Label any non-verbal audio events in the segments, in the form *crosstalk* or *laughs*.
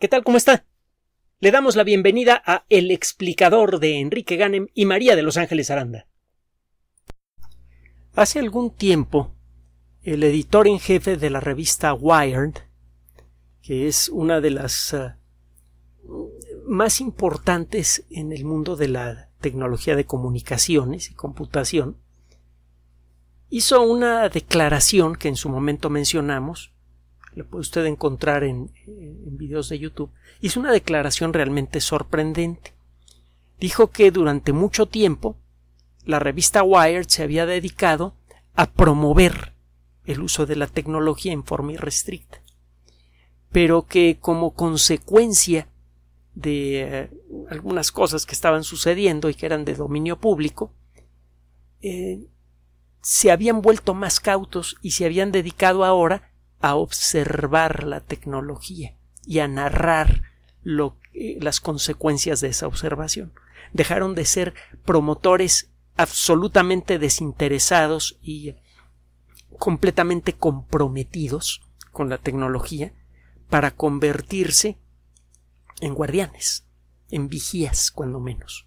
¿Qué tal? ¿Cómo está? Le damos la bienvenida a El explicador de Enrique Ganem y María de Los Ángeles Aranda. Hace algún tiempo, el editor en jefe de la revista Wired, que es una de las eh, más importantes en el mundo de la tecnología de comunicaciones y computación, hizo una declaración que en su momento mencionamos, lo puede usted encontrar en, videos de YouTube, hizo una declaración realmente sorprendente. Dijo que durante mucho tiempo la revista Wired se había dedicado a promover el uso de la tecnología en forma irrestricta, pero que como consecuencia de eh, algunas cosas que estaban sucediendo y que eran de dominio público, eh, se habían vuelto más cautos y se habían dedicado ahora a observar la tecnología y a narrar lo, eh, las consecuencias de esa observación. Dejaron de ser promotores absolutamente desinteresados y completamente comprometidos con la tecnología para convertirse en guardianes, en vigías cuando menos.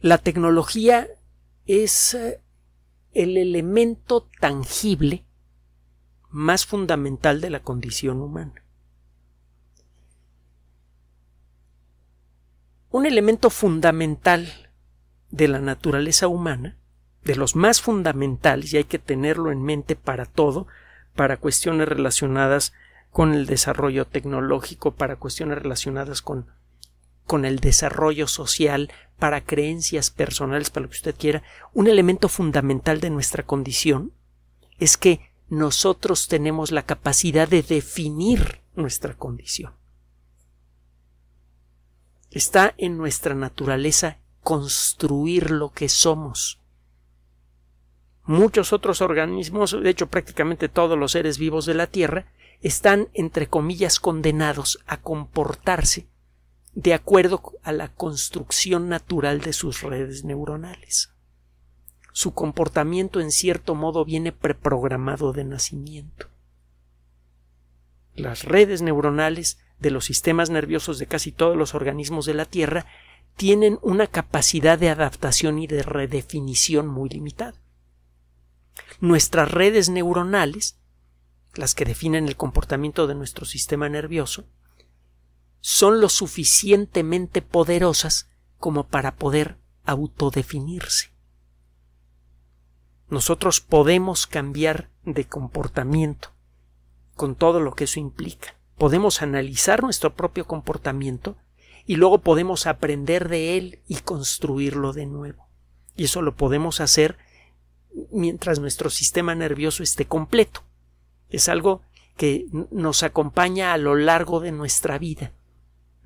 La tecnología es eh, el elemento tangible más fundamental de la condición humana. Un elemento fundamental de la naturaleza humana, de los más fundamentales, y hay que tenerlo en mente para todo, para cuestiones relacionadas con el desarrollo tecnológico, para cuestiones relacionadas con con el desarrollo social, para creencias personales, para lo que usted quiera, un elemento fundamental de nuestra condición es que nosotros tenemos la capacidad de definir nuestra condición. Está en nuestra naturaleza construir lo que somos. Muchos otros organismos, de hecho prácticamente todos los seres vivos de la Tierra, están, entre comillas, condenados a comportarse de acuerdo a la construcción natural de sus redes neuronales. Su comportamiento en cierto modo viene preprogramado de nacimiento. Las redes neuronales de los sistemas nerviosos de casi todos los organismos de la Tierra tienen una capacidad de adaptación y de redefinición muy limitada. Nuestras redes neuronales, las que definen el comportamiento de nuestro sistema nervioso, son lo suficientemente poderosas como para poder autodefinirse. Nosotros podemos cambiar de comportamiento, con todo lo que eso implica. Podemos analizar nuestro propio comportamiento y luego podemos aprender de él y construirlo de nuevo. Y eso lo podemos hacer mientras nuestro sistema nervioso esté completo. Es algo que nos acompaña a lo largo de nuestra vida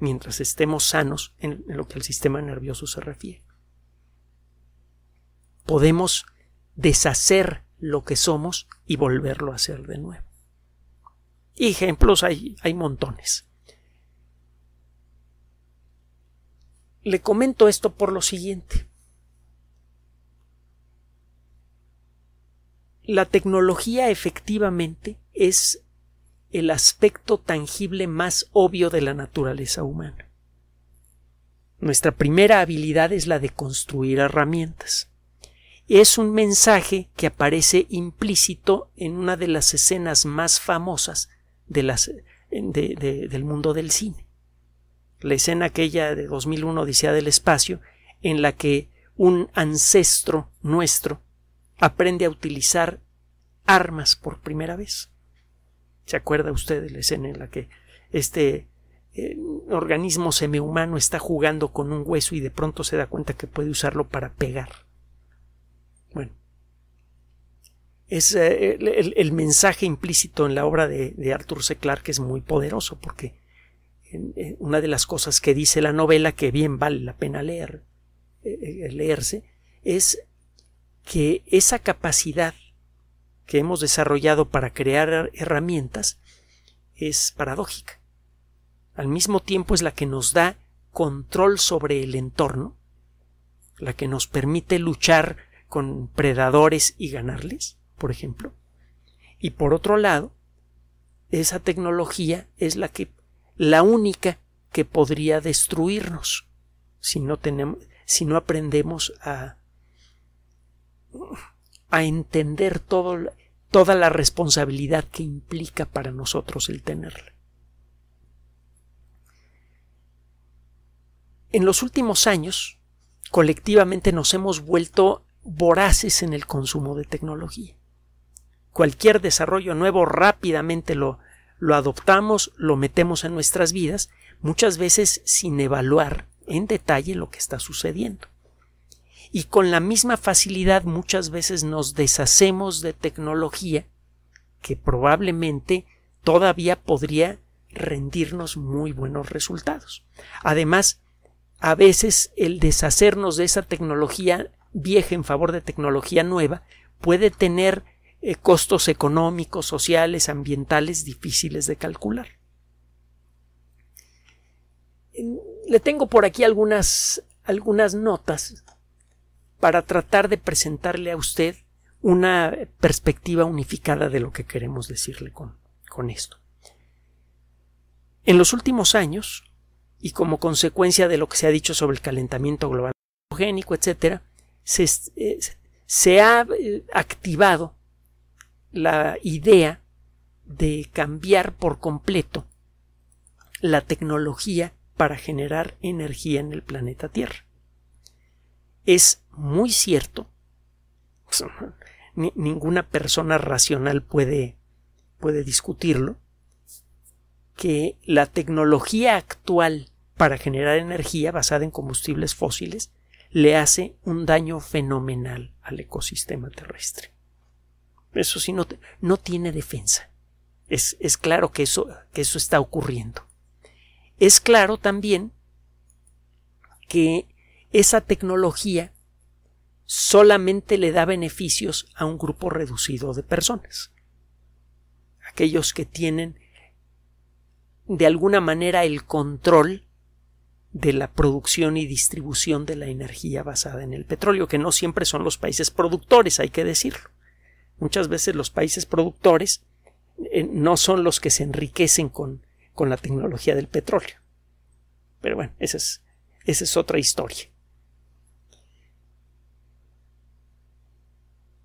mientras estemos sanos en lo que al sistema nervioso se refiere. Podemos deshacer lo que somos y volverlo a hacer de nuevo. Ejemplos hay, hay montones. Le comento esto por lo siguiente. La tecnología efectivamente es el aspecto tangible más obvio de la naturaleza humana. Nuestra primera habilidad es la de construir herramientas. Es un mensaje que aparece implícito en una de las escenas más famosas de las, del mundo del cine. La escena aquella de 2001 Odisea del Espacio, en la que un ancestro nuestro aprende a utilizar armas por primera vez. ¿Se acuerda usted de la escena en la que este eh, organismo semihumano está jugando con un hueso y de pronto se da cuenta que puede usarlo para pegar? Bueno, es, eh, el, mensaje implícito en la obra de, Arthur C. Clarke es muy poderoso porque una de las cosas que dice la novela que bien vale la pena leer, eh, leerse, es que esa capacidad que hemos desarrollado para crear herramientas es paradójica. Al mismo tiempo es la que nos da control sobre el entorno, la que nos permite luchar con predadores y ganarles, por ejemplo. Y por otro lado, esa tecnología es la que la única que podría destruirnos si no tenemos si no aprendemos a a entender todo toda la responsabilidad que implica para nosotros el tenerla. En los últimos años, colectivamente nos hemos vuelto voraces en el consumo de tecnología. Cualquier desarrollo nuevo rápidamente lo, lo adoptamos, lo metemos en nuestras vidas, muchas veces sin evaluar en detalle lo que está sucediendo y con la misma facilidad muchas veces nos deshacemos de tecnología que probablemente todavía podría rendirnos muy buenos resultados. Además, a veces el deshacernos de esa tecnología vieja en favor de tecnología nueva puede tener eh, costos económicos, sociales, ambientales difíciles de calcular. Le tengo por aquí algunas, algunas notas para tratar de presentarle a usted una perspectiva unificada de lo que queremos decirle con, esto. En los últimos años, y como consecuencia de lo que se ha dicho sobre el calentamiento global higénico, etc., eh, se, ha eh, activado la idea de cambiar por completo la tecnología para generar energía en el planeta Tierra es muy cierto. ninguna persona racional puede, puede discutirlo. Que la tecnología actual para generar energía basada en combustibles fósiles le hace un daño fenomenal al ecosistema terrestre. Eso sí, no, no tiene defensa. Es, claro que eso, que eso está ocurriendo. Es claro también que esa tecnología solamente le da beneficios a un grupo reducido de personas. Aquellos que tienen de alguna manera el control de la producción y distribución de la energía basada en el petróleo, que no siempre son los países productores, hay que decirlo. Muchas veces los países productores eh, no son los que se enriquecen con, la tecnología del petróleo. Pero bueno, es, esa es otra historia.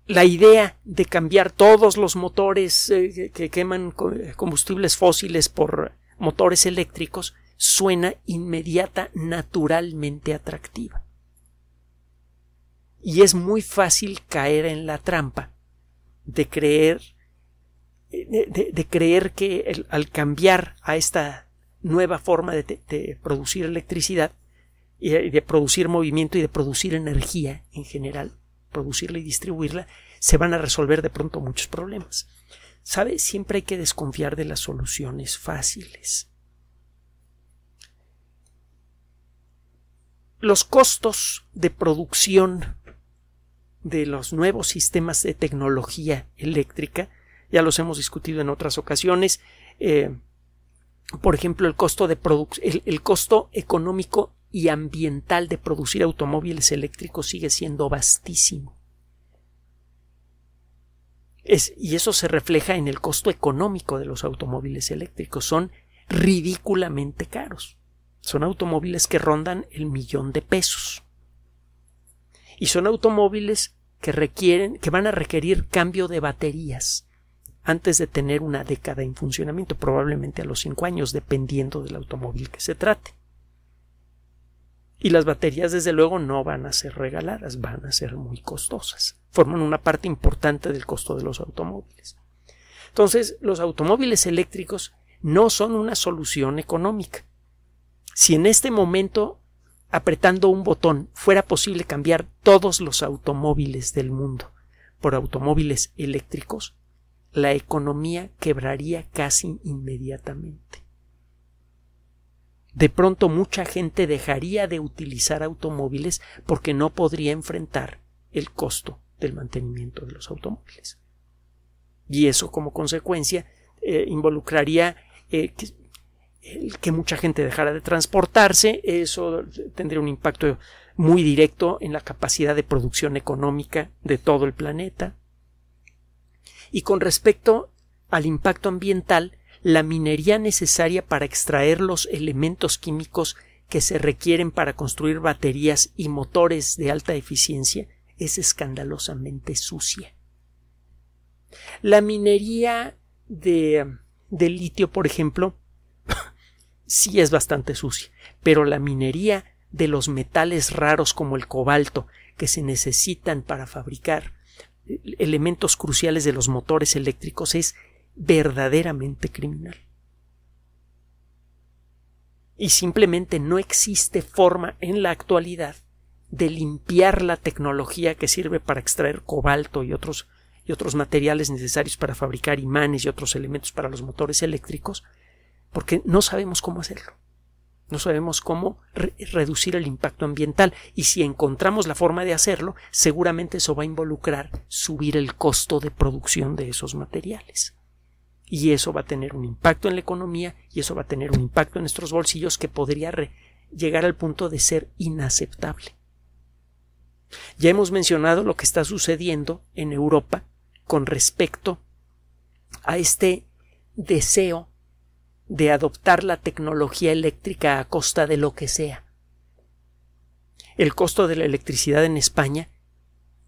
la idea de cambiar todos los motores eh, que queman combustibles fósiles por motores eléctricos suena inmediata, naturalmente atractiva. Y es muy fácil caer en la trampa de creer, eh, de, creer que al cambiar a esta nueva forma de, de producir electricidad eh, y de producir movimiento y de producir energía en general, producirla y distribuirla, se van a resolver de pronto muchos problemas. ¿Sabe? Siempre hay que desconfiar de las soluciones fáciles. Los costos de producción de los nuevos sistemas de tecnología eléctrica, ya los hemos discutido en otras ocasiones, eh, por ejemplo, el costo, de el, el costo económico y ambiental de producir automóviles eléctricos sigue siendo vastísimo. y eso se refleja en el costo económico de los automóviles eléctricos. Son ridículamente caros. Son automóviles que rondan el millón de pesos. Y son automóviles que requieren, que van a requerir cambio de baterías antes de tener una década en funcionamiento, probablemente a los cinco años, dependiendo del automóvil que se trate. Y las baterías, desde luego, no van a ser regaladas, van a ser muy costosas. Forman una parte importante del costo de los automóviles. Entonces, los automóviles eléctricos no son una solución económica. Si en este momento, apretando un botón, fuera posible cambiar todos los automóviles del mundo por automóviles eléctricos, la economía quebraría casi inmediatamente. De pronto mucha gente dejaría de utilizar automóviles porque no podría enfrentar el costo del mantenimiento de los automóviles. Y eso como consecuencia eh, involucraría eh, que mucha gente dejara de transportarse, eso tendría un impacto muy directo en la capacidad de producción económica de todo el planeta. Y con respecto al impacto ambiental, la minería necesaria para extraer los elementos químicos que se requieren para construir baterías y motores de alta eficiencia es escandalosamente sucia. La minería de, de litio, por ejemplo, *laughs* sí es bastante sucia, pero la minería de los metales raros como el cobalto que se necesitan para fabricar eh, elementos cruciales de los motores eléctricos es verdaderamente criminal. Y simplemente no existe forma en la actualidad de limpiar la tecnología que sirve para extraer cobalto y otros, y otros materiales necesarios para fabricar imanes y otros elementos para los motores eléctricos, porque no sabemos cómo hacerlo. No sabemos cómo reducir el impacto ambiental y si encontramos la forma de hacerlo, seguramente eso va a involucrar subir el costo de producción de esos materiales y eso va a tener un impacto en la economía y eso va a tener un impacto en nuestros bolsillos que podría llegar al punto de ser inaceptable. Ya hemos mencionado lo que está sucediendo en Europa con respecto a este deseo de adoptar la tecnología eléctrica a costa de lo que sea. El costo de la electricidad en España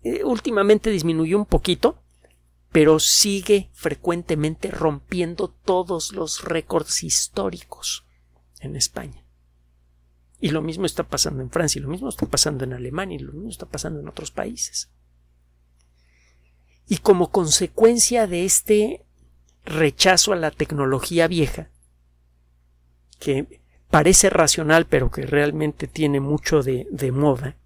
eh, últimamente disminuyó un poquito, pero sigue frecuentemente rompiendo todos los récords históricos en España. Y lo mismo está pasando en Francia, y lo mismo está pasando en Alemania, y lo mismo está pasando en otros países. Y como consecuencia de este rechazo a la tecnología vieja, que parece racional pero que realmente tiene mucho de, de moda,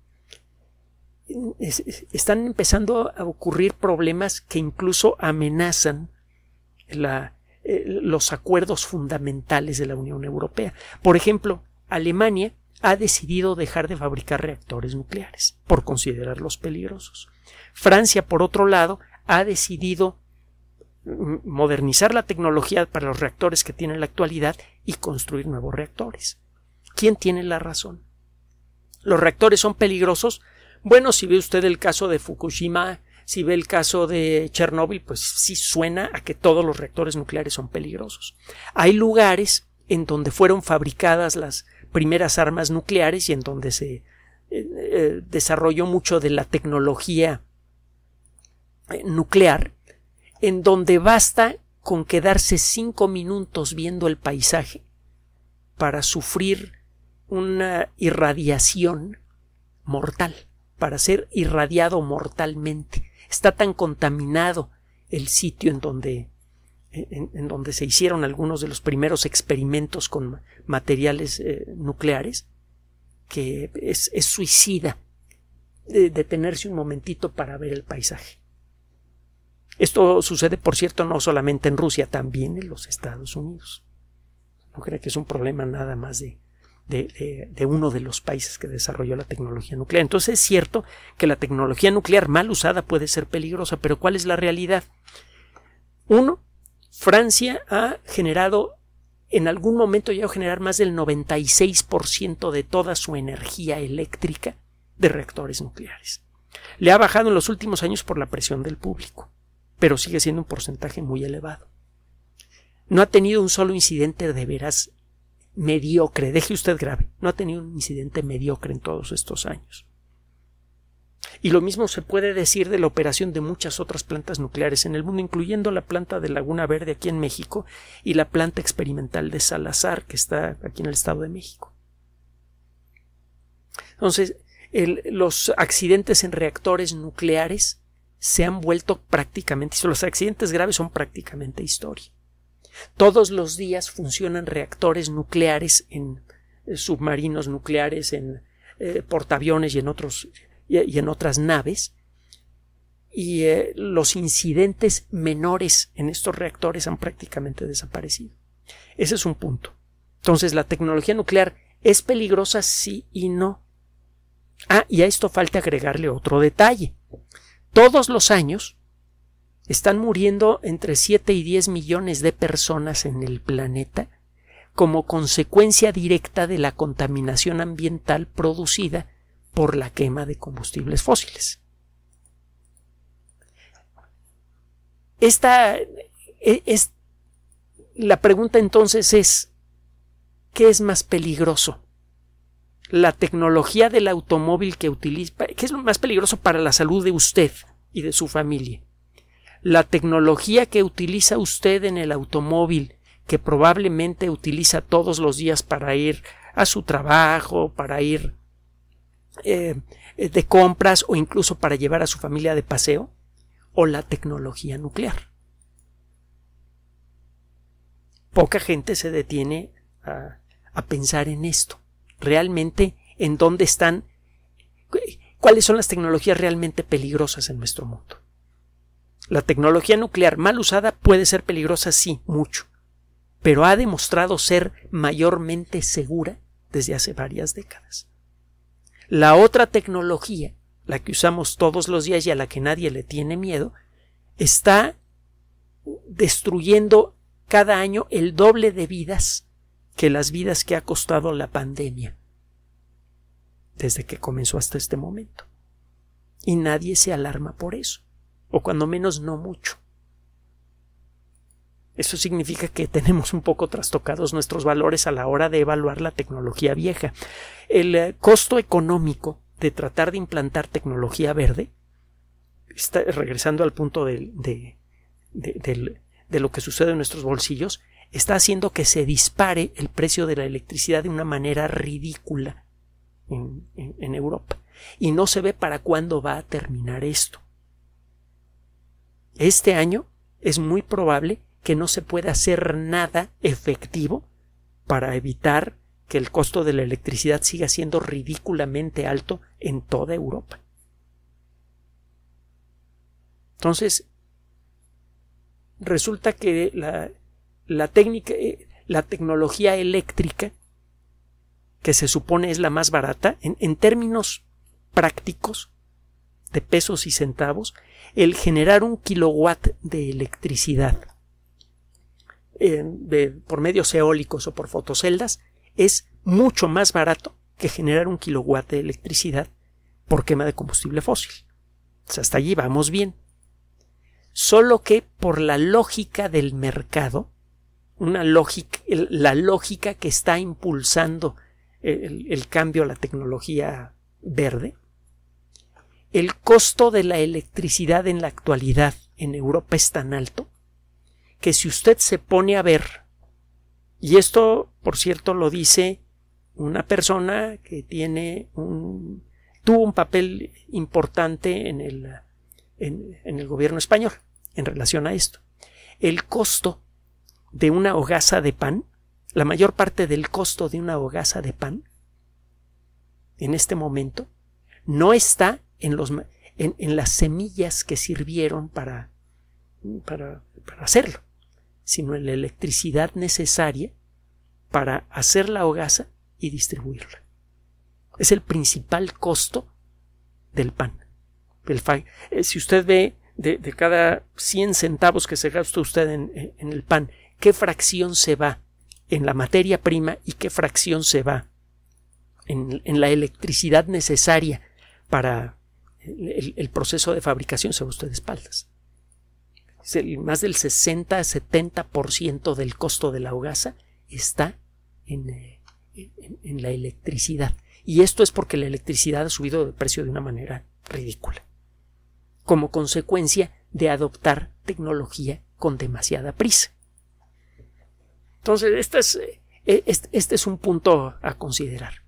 están empezando a ocurrir problemas que incluso amenazan eh, los acuerdos fundamentales de la Unión Europea. Por ejemplo, Alemania ha decidido dejar de fabricar reactores nucleares por considerarlos peligrosos. Francia, por otro lado, ha decidido modernizar la tecnología para los reactores que tiene en la actualidad y construir nuevos reactores. ¿Quién tiene la razón? Los reactores son peligrosos bueno, si ve usted el caso de Fukushima, si ve el caso de Chernóbil, pues sí suena a que todos los reactores nucleares son peligrosos. Hay lugares en donde fueron fabricadas las primeras armas nucleares y en donde se eh, eh, desarrolló mucho de la tecnología eh, nuclear, en donde basta con quedarse cinco minutos viendo el paisaje para sufrir una irradiación mortal para ser irradiado mortalmente. Está tan contaminado el sitio en donde, en, donde se hicieron algunos de los primeros experimentos con materiales eh, nucleares que es, suicida de detenerse un momentito para ver el paisaje. Esto sucede, por cierto, no solamente en Rusia, también en los Estados Unidos. No creo que es un problema nada más de, de, uno de los países que desarrolló la tecnología nuclear. Entonces es cierto que la tecnología nuclear mal usada puede ser peligrosa, pero ¿cuál es la realidad? Uno, Francia ha generado en algún momento ya generar más del 96% de toda su energía eléctrica de reactores nucleares. Le ha bajado en los últimos años por la presión del público, pero sigue siendo un porcentaje muy elevado. No ha tenido un solo incidente de veras mediocre, deje usted grave, no ha tenido un incidente mediocre en todos estos años. Y lo mismo se puede decir de la operación de muchas otras plantas nucleares en el mundo, incluyendo la planta de Laguna Verde aquí en México y la planta experimental de Salazar, que está aquí en el Estado de México. Entonces, los accidentes en reactores nucleares se han vuelto prácticamente, los accidentes graves son prácticamente historia. Todos los días funcionan reactores nucleares en eh, submarinos nucleares, en eh, portaaviones y en, otros, y, en otras naves. Y eh, los incidentes menores en estos reactores han prácticamente desaparecido. Ese es un punto. Entonces, la tecnología nuclear es peligrosa sí y no. Ah, y a esto falta agregarle otro detalle. Todos los años están muriendo entre 7 y 10 millones de personas en el planeta como consecuencia directa de la contaminación ambiental producida por la quema de combustibles fósiles. E, la pregunta entonces es ¿qué es más peligroso? La tecnología del automóvil que utiliza, ¿qué es lo más peligroso para la salud de usted y de su familia? la tecnología que utiliza usted en el automóvil, que probablemente utiliza todos los días para ir a su trabajo, para ir eh, eh, de compras o incluso para llevar a su familia de paseo, o la tecnología nuclear. Poca gente se detiene a pensar en esto. Realmente, ¿en dónde están? ¿Cuáles son las tecnologías realmente peligrosas en nuestro mundo? La tecnología nuclear mal usada puede ser peligrosa, sí, mucho, pero ha demostrado ser mayormente segura desde hace varias décadas. La otra tecnología, la que usamos todos los días y a la que nadie le tiene miedo, está destruyendo cada año el doble de vidas que las vidas que ha costado la pandemia desde que comenzó hasta este momento. Y nadie se alarma por eso o cuando menos no mucho. Eso significa que tenemos un poco trastocados nuestros valores a la hora de evaluar la tecnología vieja. El eh, costo económico de tratar de implantar tecnología verde, está, regresando al punto de, de, de, lo que sucede en nuestros bolsillos, está haciendo que se dispare el precio de la electricidad de una manera ridícula en Europa. Y no se ve para cuándo va a terminar esto este año es muy probable que no se pueda hacer nada efectivo para evitar que el costo de la electricidad siga siendo ridículamente alto en toda Europa. Entonces, resulta que la, técnica, eh, la tecnología eléctrica, que se supone es la más barata, en, en términos prácticos, de pesos y centavos el generar un kilowatt de electricidad eh, por medios eólicos o por fotoceldas es mucho más barato que generar un kilowatt de electricidad por quema de combustible fósil. hasta allí vamos bien. Solo que por la lógica del mercado, una lógica, la lógica que está impulsando el cambio a la tecnología verde, el costo de la electricidad en la actualidad en Europa es tan alto que si usted se pone a ver, y esto, por cierto, lo dice una persona que tiene un, tuvo un papel importante en el, en el gobierno español en relación a esto. El costo de una hogaza de pan, la mayor parte del costo de una hogaza de pan, en este momento, no está en, los, en, las semillas que sirvieron para, para, hacerlo, sino en la electricidad necesaria para hacer la hogaza y distribuirla. Es el principal costo del pan. Eh, si usted ve de, cada 100 centavos que se gasta usted en, el pan, ¿qué fracción se va en la materia prima y qué fracción se va en la electricidad necesaria para, el, proceso de fabricación se usted de espaldas. más del 60-70% del costo de la hogaza está eh, en, la electricidad. Y esto es porque la electricidad ha subido de precio de una manera ridícula, como consecuencia de adoptar tecnología con demasiada prisa. Entonces, este es eh, este, este un punto a considerar.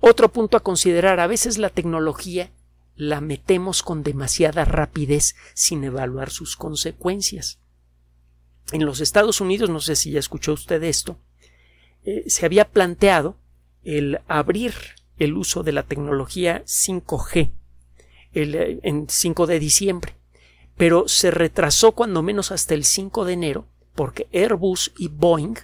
Otro punto a considerar, a veces la tecnología la metemos con demasiada rapidez sin evaluar sus consecuencias. En los Estados Unidos, no sé si ya escuchó usted esto, eh, se había planteado el abrir el uso de la tecnología 5G el, eh, en 5 de diciembre, pero se retrasó cuando menos hasta el 5 de enero porque Airbus y Boeing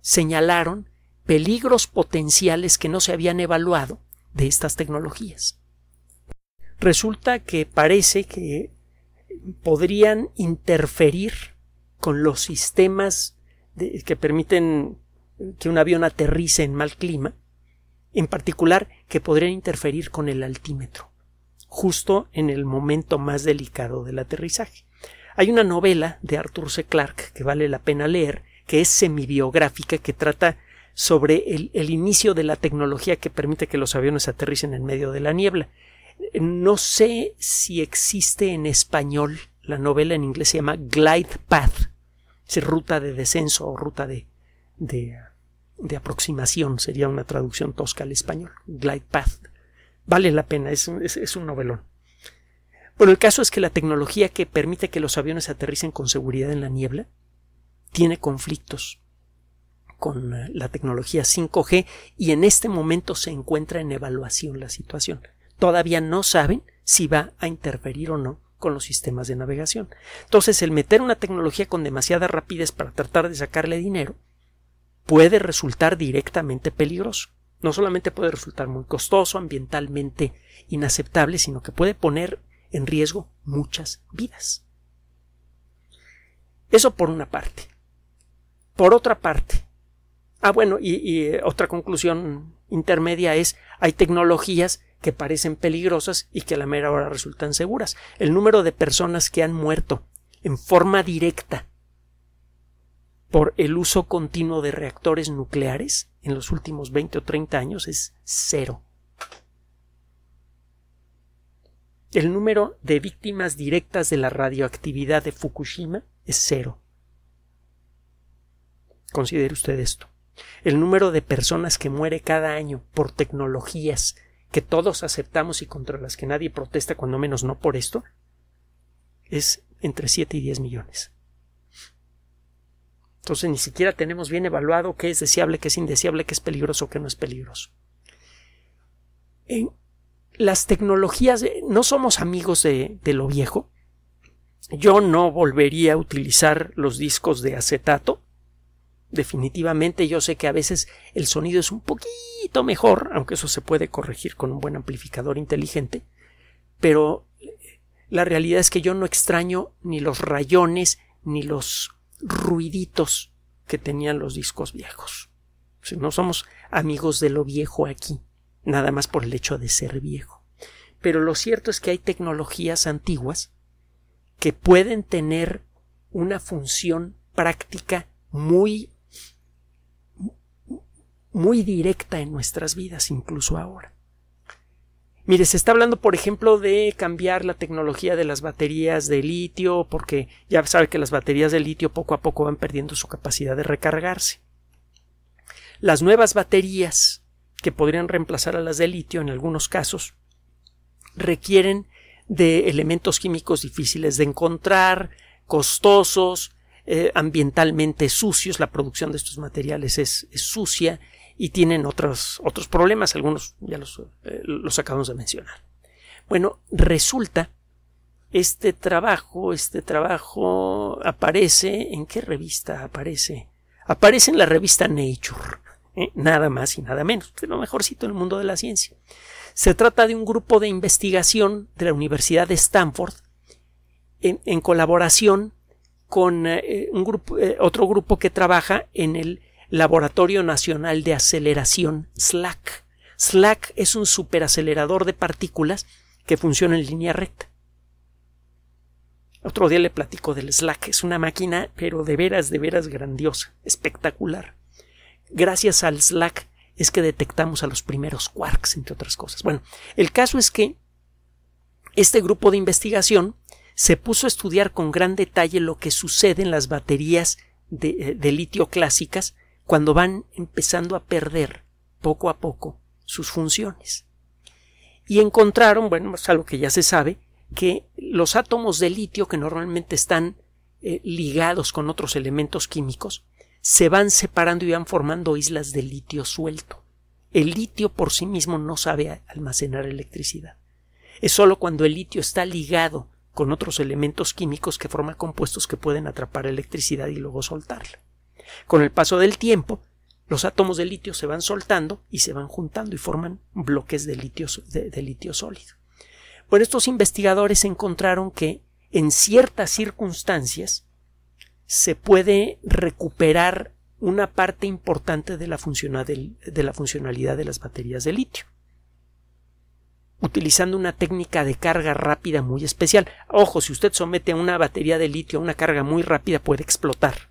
señalaron peligros potenciales que no se habían evaluado de estas tecnologías resulta que parece que podrían interferir con los sistemas que permiten que un avión aterrice en mal clima, en particular que podrían interferir con el altímetro, justo en el momento más delicado del aterrizaje. Hay una novela de Arthur C. Clarke que vale la pena leer, que es semibiográfica, que trata sobre el inicio de la tecnología que permite que los aviones aterricen en medio de la niebla. No sé si existe en español, la novela en inglés se llama Glide Path, es ruta de descenso o ruta de, de, aproximación, sería una traducción tosca al español, Glide Path. Vale la pena, es, es un novelón. Bueno, el caso es que la tecnología que permite que los aviones aterricen con seguridad en la niebla tiene conflictos con eh, la tecnología 5G y en este momento se encuentra en evaluación la situación todavía no saben si va a interferir o no con los sistemas de navegación. Entonces, el meter una tecnología con demasiada rapidez para tratar de sacarle dinero puede resultar directamente peligroso. No solamente puede resultar muy costoso, ambientalmente inaceptable, sino que puede poner en riesgo muchas vidas. Eso por una parte. Por otra parte, ah bueno, y, y eh, otra conclusión intermedia es, hay tecnologías que parecen peligrosas y que a la mera hora resultan seguras. El número de personas que han muerto en forma directa por el uso continuo de reactores nucleares en los últimos 20 o 30 años es cero. El número de víctimas directas de la radioactividad de Fukushima es cero. Considere usted esto. El número de personas que muere cada año por tecnologías que todos aceptamos y contra las que nadie protesta, cuando menos no por esto, es entre 7 y 10 millones. Entonces ni siquiera tenemos bien evaluado qué es deseable, qué es indeseable, qué es peligroso, qué no es peligroso. En las tecnologías, no somos amigos de, de lo viejo. Yo no volvería a utilizar los discos de acetato Definitivamente yo sé que a veces el sonido es un poquito mejor, aunque eso se puede corregir con un buen amplificador inteligente, pero eh, la realidad es que yo no extraño ni los rayones ni los ruiditos que tenían los discos viejos. Si no somos amigos de lo viejo aquí, nada más por el hecho de ser viejo. Pero lo cierto es que hay tecnologías antiguas que pueden tener una función práctica muy muy directa en nuestras vidas, incluso ahora. Mire, se está hablando, por ejemplo, de cambiar la tecnología de las baterías de litio, porque ya sabe que las baterías de litio poco a poco van perdiendo su capacidad de recargarse. Las nuevas baterías, que podrían reemplazar a las de litio en algunos casos, requieren de elementos químicos difíciles de encontrar, costosos, eh, ambientalmente sucios, la producción de estos materiales es sucia y tienen otros, otros problemas, algunos ya eh, los, acabamos de mencionar. Bueno, resulta, este trabajo, este trabajo aparece, ¿en qué revista aparece? Aparece en la revista Nature, ¿eh? nada más y nada menos, de lo mejorcito en el mundo de la ciencia. Se trata de un grupo de investigación de la Universidad de Stanford en, en colaboración con eh, un grupo, otro grupo que trabaja en el Laboratorio Nacional de Aceleración SLAC. SLAC es un superacelerador de partículas que funciona en línea recta. Otro día le platico del SLAC. Es una máquina, pero de veras, de veras grandiosa, espectacular. Gracias al SLAC es que detectamos a los primeros quarks, entre otras cosas. Bueno, el caso es que este grupo de investigación se puso a estudiar con gran detalle lo que sucede en las baterías de eh, litio clásicas cuando van empezando a perder poco a poco sus funciones. Y encontraron, bueno, es algo que ya se sabe, que los átomos de litio que normalmente están eh, ligados con otros elementos químicos se van separando y van formando islas de litio suelto. El litio por sí mismo no sabe almacenar electricidad. Es sólo cuando el litio está ligado con otros elementos químicos que forma compuestos que pueden atrapar electricidad y luego soltarla. Con el paso del tiempo, los átomos de litio se van soltando y se van juntando y forman bloques de litio, sólido. Bueno, estos investigadores encontraron que en ciertas circunstancias se puede recuperar una parte importante de la, de la, funcionalidad de las baterías de litio, utilizando una técnica de carga rápida muy especial. Ojo, si usted somete a una batería de litio a una carga muy rápida puede explotar.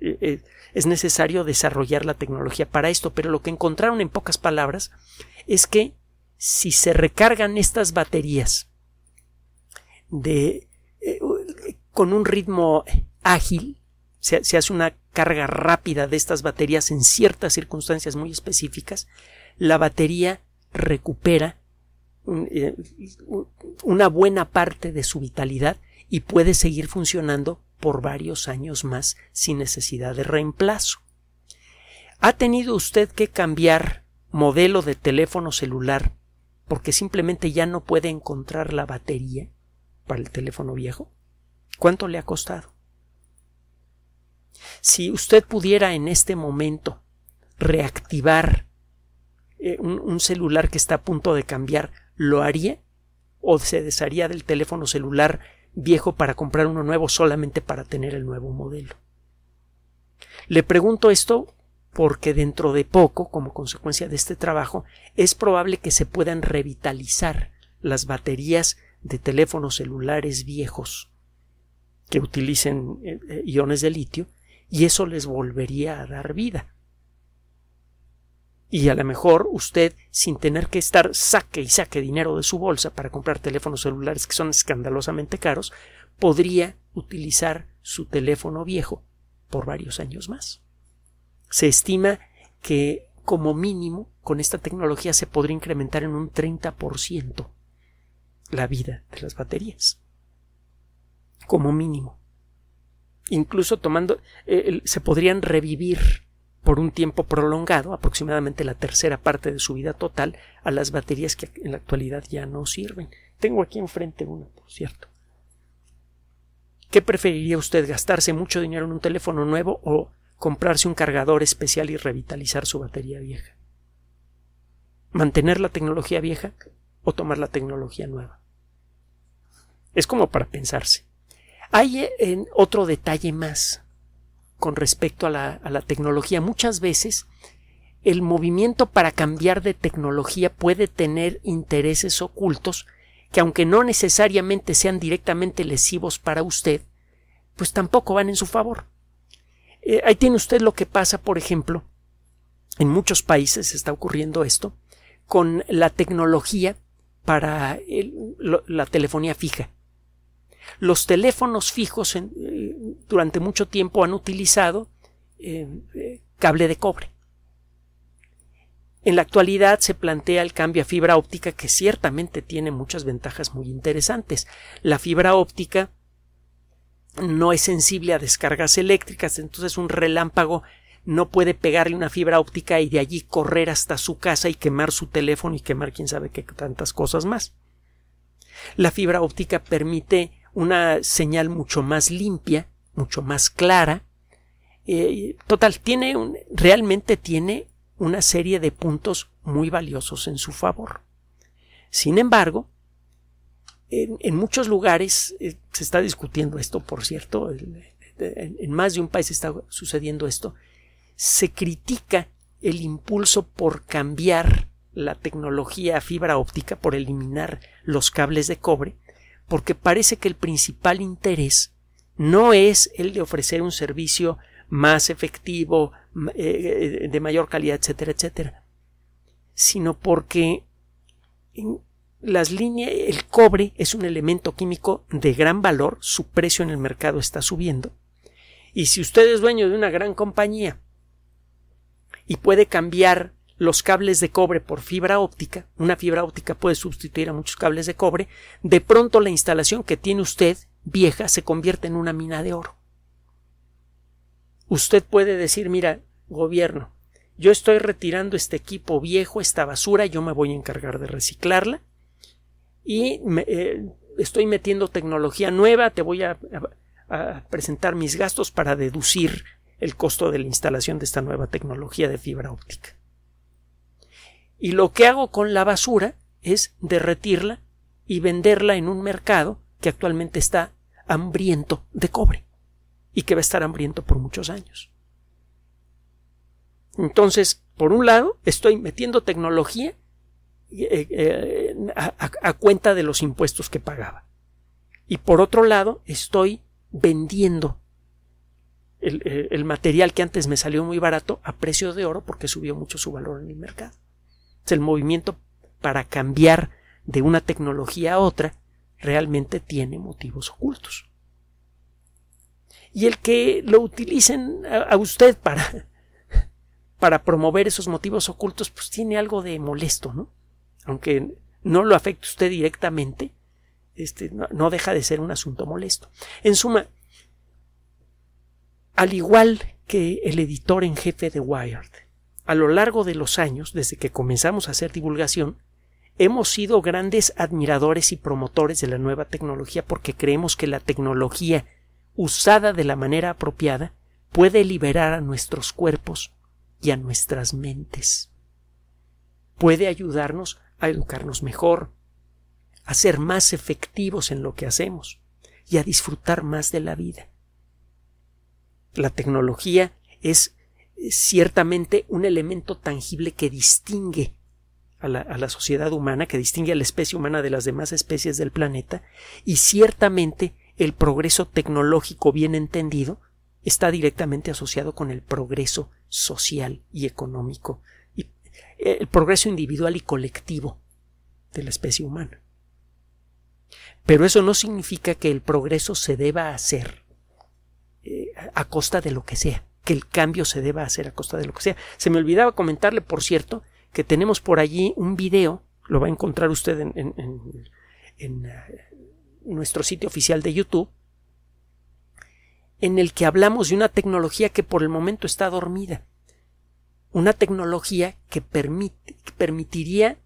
Eh, eh, es necesario desarrollar la tecnología para esto, pero lo que encontraron en pocas palabras es que si se recargan estas baterías de, eh, con un ritmo ágil, se, hace una carga rápida de estas baterías en ciertas circunstancias muy específicas, la batería recupera una buena parte de su vitalidad y puede seguir funcionando por varios años más sin necesidad de reemplazo. Ha tenido usted que cambiar modelo de teléfono celular porque simplemente ya no puede encontrar la batería para el teléfono viejo. ¿Cuánto le ha costado? Si usted pudiera en este momento reactivar eh, un, un celular que está a punto de cambiar, ¿lo haría? ¿O se desharía del teléfono celular viejo para comprar uno nuevo solamente para tener el nuevo modelo. Le pregunto esto porque dentro de poco, como consecuencia de este trabajo, es probable que se puedan revitalizar las baterías de teléfonos celulares viejos que utilicen eh, eh, iones de litio y eso les volvería a dar vida. Y a lo mejor usted, sin tener que estar saque y saque dinero de su bolsa para comprar teléfonos celulares que son escandalosamente caros, podría utilizar su teléfono viejo por varios años más. Se estima que como mínimo con esta tecnología se podría incrementar en un 30% la vida de las baterías. Como mínimo. Incluso tomando, eh, se podrían revivir por un tiempo prolongado, aproximadamente la tercera parte de su vida total, a las baterías que en la actualidad ya no sirven. Tengo aquí enfrente una, por cierto. ¿Qué preferiría usted gastarse mucho dinero en un teléfono nuevo o comprarse un cargador especial y revitalizar su batería vieja? ¿Mantener la tecnología vieja o tomar la tecnología nueva? Es como para pensarse. Hay eh, en otro detalle más con respecto a la, tecnología. Muchas veces el movimiento para cambiar de tecnología puede tener intereses ocultos que aunque no necesariamente sean directamente lesivos para usted, pues tampoco van en su favor. Eh, ahí tiene usted lo que pasa, por ejemplo, en muchos países está ocurriendo esto, con la tecnología para la telefonía fija los teléfonos fijos eh, durante mucho tiempo han utilizado eh, eh, cable de cobre. En la actualidad se plantea el cambio a fibra óptica que ciertamente tiene muchas ventajas muy interesantes. La fibra óptica no es sensible a descargas eléctricas, entonces un relámpago no puede pegarle una fibra óptica y de allí correr hasta su casa y quemar su teléfono y quemar quién sabe qué tantas cosas más. La fibra óptica permite una señal mucho más limpia, mucho más clara. Eh, total, tiene realmente tiene una serie de puntos muy valiosos en su favor. Sin embargo, en, muchos lugares eh, se está discutiendo esto, por cierto, en, en más de un país está sucediendo esto, se critica el impulso por cambiar la tecnología fibra óptica, por eliminar los cables de cobre, porque parece que el principal interés no es el de ofrecer un servicio más efectivo, eh, eh, de mayor calidad, etcétera, etcétera, sino porque las líneas, el cobre es un elemento químico de gran valor, su precio en el mercado está subiendo, y si usted es dueño de una gran compañía y puede cambiar los cables de cobre por fibra óptica, una fibra óptica puede sustituir a muchos cables de cobre, de pronto la instalación que tiene usted vieja se convierte en una mina de oro. Usted puede decir, mira, gobierno, yo estoy retirando este equipo viejo, esta basura, yo me voy a encargar de reciclarla y eh, estoy metiendo tecnología nueva, te voy a presentar mis gastos para deducir el costo de la instalación de esta nueva tecnología de fibra óptica y lo que hago con la basura es derretirla y venderla en un mercado que actualmente está hambriento de cobre y que va a estar hambriento por muchos años. Entonces, por un lado, estoy metiendo tecnología eh, eh, a, cuenta de los impuestos que pagaba. Y por otro lado, estoy vendiendo eh, el, material que antes me salió muy barato a precio de oro porque subió mucho su valor en el mercado el movimiento para cambiar de una tecnología a otra realmente tiene motivos ocultos. Y el que lo utilicen a usted para, *laughs* para promover esos motivos ocultos, pues tiene algo de molesto, ¿no? Aunque no lo afecte usted directamente, este, no, no deja de ser un asunto molesto. En suma, al igual que el editor en jefe de Wired, a lo largo de los años, desde que comenzamos a hacer divulgación, hemos sido grandes admiradores y promotores de la nueva tecnología porque creemos que la tecnología usada de la manera apropiada puede liberar a nuestros cuerpos y a nuestras mentes. Puede ayudarnos a educarnos mejor, a ser más efectivos en lo que hacemos y a disfrutar más de la vida. La tecnología es ciertamente un elemento tangible que distingue a la, sociedad humana, que distingue a la especie humana de las demás especies del planeta, y ciertamente el progreso tecnológico bien entendido está directamente asociado con el progreso social y económico, y eh, el progreso individual y colectivo de la especie humana. Pero eso no significa que el progreso se deba hacer eh, a costa de lo que sea que el cambio se deba hacer a costa de lo que sea. Se me olvidaba comentarle, por cierto, que tenemos por allí un video, lo va a encontrar usted en, eh, nuestro sitio oficial de YouTube, en el que hablamos de una tecnología que por el momento está dormida. Una tecnología que permitiría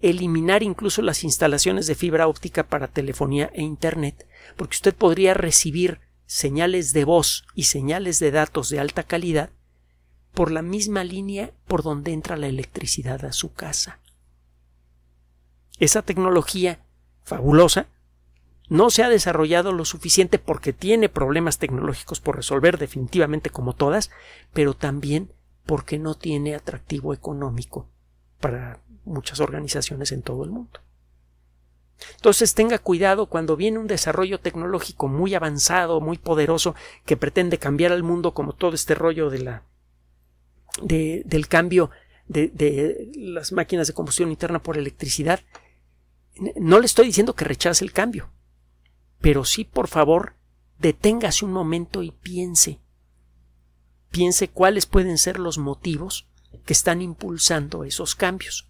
eliminar incluso las instalaciones de fibra óptica para telefonía e Internet, porque usted podría recibir señales de voz y señales de datos de alta calidad por la misma línea por donde entra la electricidad a su casa. Esa tecnología fabulosa no se ha desarrollado lo suficiente porque tiene problemas tecnológicos por resolver definitivamente como todas, pero también porque no tiene atractivo económico para muchas organizaciones en todo el mundo. Entonces tenga cuidado cuando viene un desarrollo tecnológico muy avanzado, muy poderoso, que pretende cambiar al mundo como todo este rollo de la de, del cambio de, de las máquinas de combustión interna por electricidad. No le estoy diciendo que rechace el cambio, pero sí, por favor, deténgase un momento y piense. Piense cuáles pueden ser los motivos que están impulsando esos cambios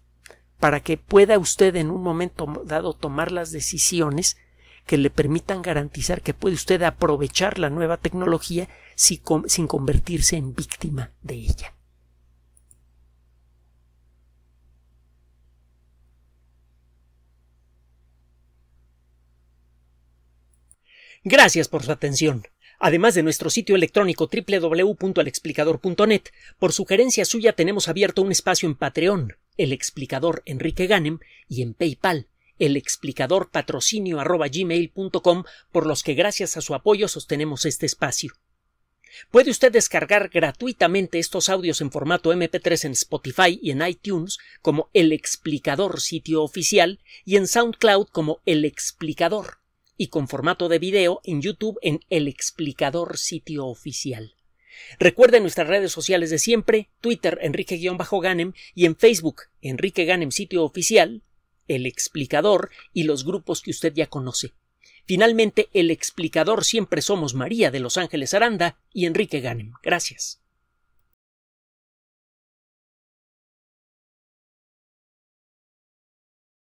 para que pueda usted en un momento dado tomar las decisiones que le permitan garantizar que puede usted aprovechar la nueva tecnología sin convertirse en víctima de ella. Gracias por su atención. Además de nuestro sitio electrónico www.alexplicador.net, por sugerencia suya tenemos abierto un espacio en Patreon el explicador Enrique Ganem y en PayPal el explicador patrocinio por los que gracias a su apoyo sostenemos este espacio. Puede usted descargar gratuitamente estos audios en formato MP3 en Spotify y en iTunes como El Explicador sitio oficial y en SoundCloud como El Explicador y con formato de video en YouTube en El Explicador sitio oficial. Recuerden nuestras redes sociales de siempre, Twitter Enrique-Ganem y en Facebook Enrique Ganem Sitio Oficial, El Explicador y los grupos que usted ya conoce. Finalmente, El Explicador siempre somos María de Los Ángeles Aranda y Enrique Ganem. Gracias.